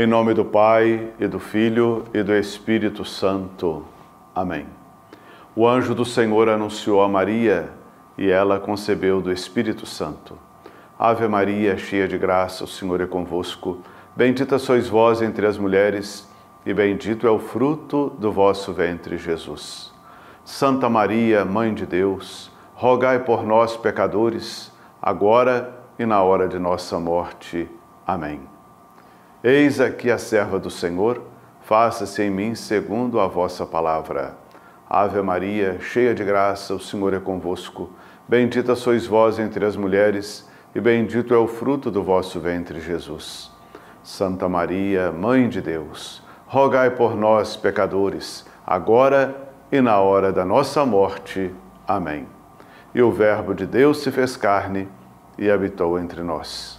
Em nome do Pai, e do Filho, e do Espírito Santo. Amém. O anjo do Senhor anunciou a Maria, e ela concebeu do Espírito Santo. Ave Maria, cheia de graça, o Senhor é convosco. Bendita sois vós entre as mulheres, e bendito é o fruto do vosso ventre, Jesus. Santa Maria, Mãe de Deus, rogai por nós, pecadores, agora e na hora de nossa morte. Amém. Eis aqui a serva do Senhor, faça-se em mim segundo a vossa palavra. Ave Maria, cheia de graça, o Senhor é convosco. Bendita sois vós entre as mulheres, e bendito é o fruto do vosso ventre, Jesus. Santa Maria, Mãe de Deus, rogai por nós, pecadores, agora e na hora da nossa morte. Amém. E o Verbo de Deus se fez carne e habitou entre nós.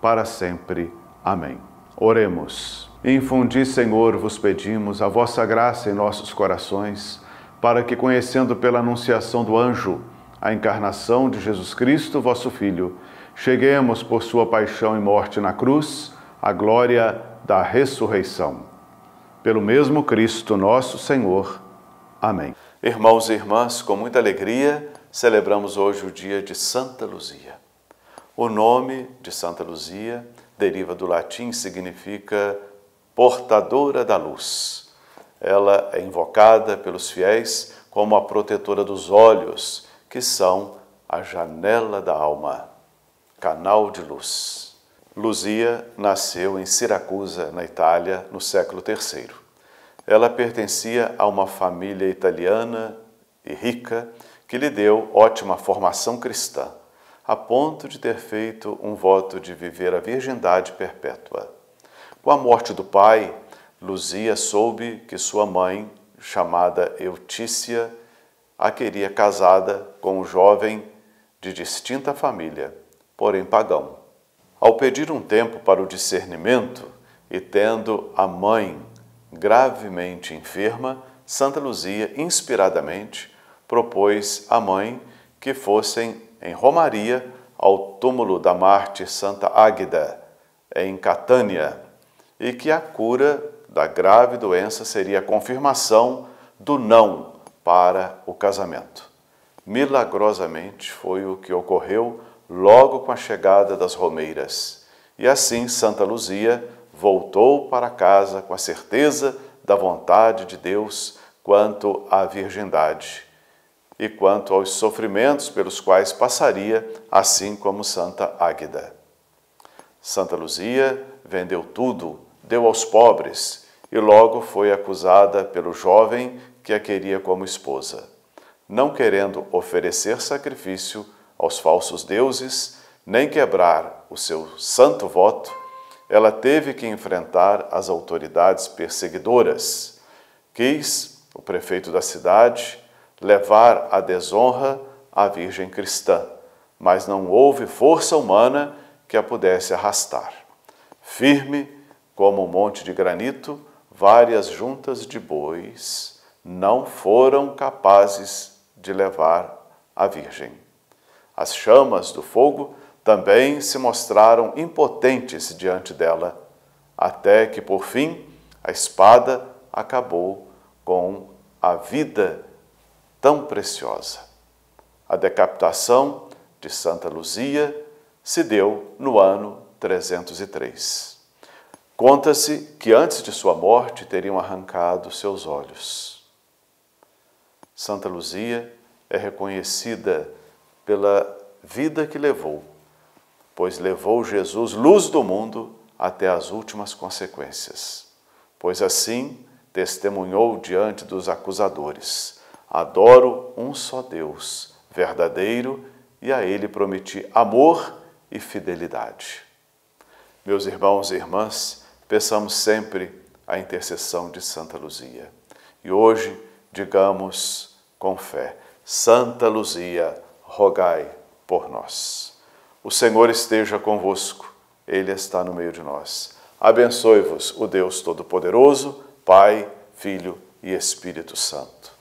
para sempre. Amém. Oremos. Infundi, Senhor, vos pedimos, a vossa graça em nossos corações, para que, conhecendo pela anunciação do anjo a encarnação de Jesus Cristo, vosso Filho, cheguemos por sua paixão e morte na cruz à glória da ressurreição. Pelo mesmo Cristo nosso Senhor. Amém. Irmãos e irmãs, com muita alegria, celebramos hoje o dia de Santa Luzia. O nome de Santa Luzia deriva do latim, significa portadora da luz. Ela é invocada pelos fiéis como a protetora dos olhos, que são a janela da alma, canal de luz. Luzia nasceu em Siracusa, na Itália, no século III. Ela pertencia a uma família italiana e rica que lhe deu ótima formação cristã a ponto de ter feito um voto de viver a virgindade perpétua. Com a morte do pai, Luzia soube que sua mãe, chamada Eutícia, a queria casada com um jovem de distinta família, porém pagão. Ao pedir um tempo para o discernimento e tendo a mãe gravemente enferma, Santa Luzia, inspiradamente, propôs à mãe que fossem em Romaria, ao túmulo da mártir Santa Águida, em Catânia, e que a cura da grave doença seria a confirmação do não para o casamento. Milagrosamente foi o que ocorreu logo com a chegada das Romeiras. E assim Santa Luzia voltou para casa com a certeza da vontade de Deus quanto à virgindade e quanto aos sofrimentos pelos quais passaria, assim como Santa Águida. Santa Luzia vendeu tudo, deu aos pobres e logo foi acusada pelo jovem que a queria como esposa. Não querendo oferecer sacrifício aos falsos deuses, nem quebrar o seu santo voto, ela teve que enfrentar as autoridades perseguidoras. Quis o prefeito da cidade levar à desonra a Virgem cristã, mas não houve força humana que a pudesse arrastar. Firme como um monte de granito, várias juntas de bois não foram capazes de levar a Virgem. As chamas do fogo também se mostraram impotentes diante dela, até que, por fim, a espada acabou com a vida tão preciosa. A decapitação de Santa Luzia se deu no ano 303. Conta-se que antes de sua morte teriam arrancado seus olhos. Santa Luzia é reconhecida pela vida que levou, pois levou Jesus, luz do mundo, até as últimas consequências, pois assim testemunhou diante dos acusadores Adoro um só Deus, verdadeiro, e a Ele prometi amor e fidelidade. Meus irmãos e irmãs, peçamos sempre a intercessão de Santa Luzia. E hoje, digamos com fé: Santa Luzia, rogai por nós. O Senhor esteja convosco, Ele está no meio de nós. Abençoe-vos o Deus Todo-Poderoso, Pai, Filho e Espírito Santo.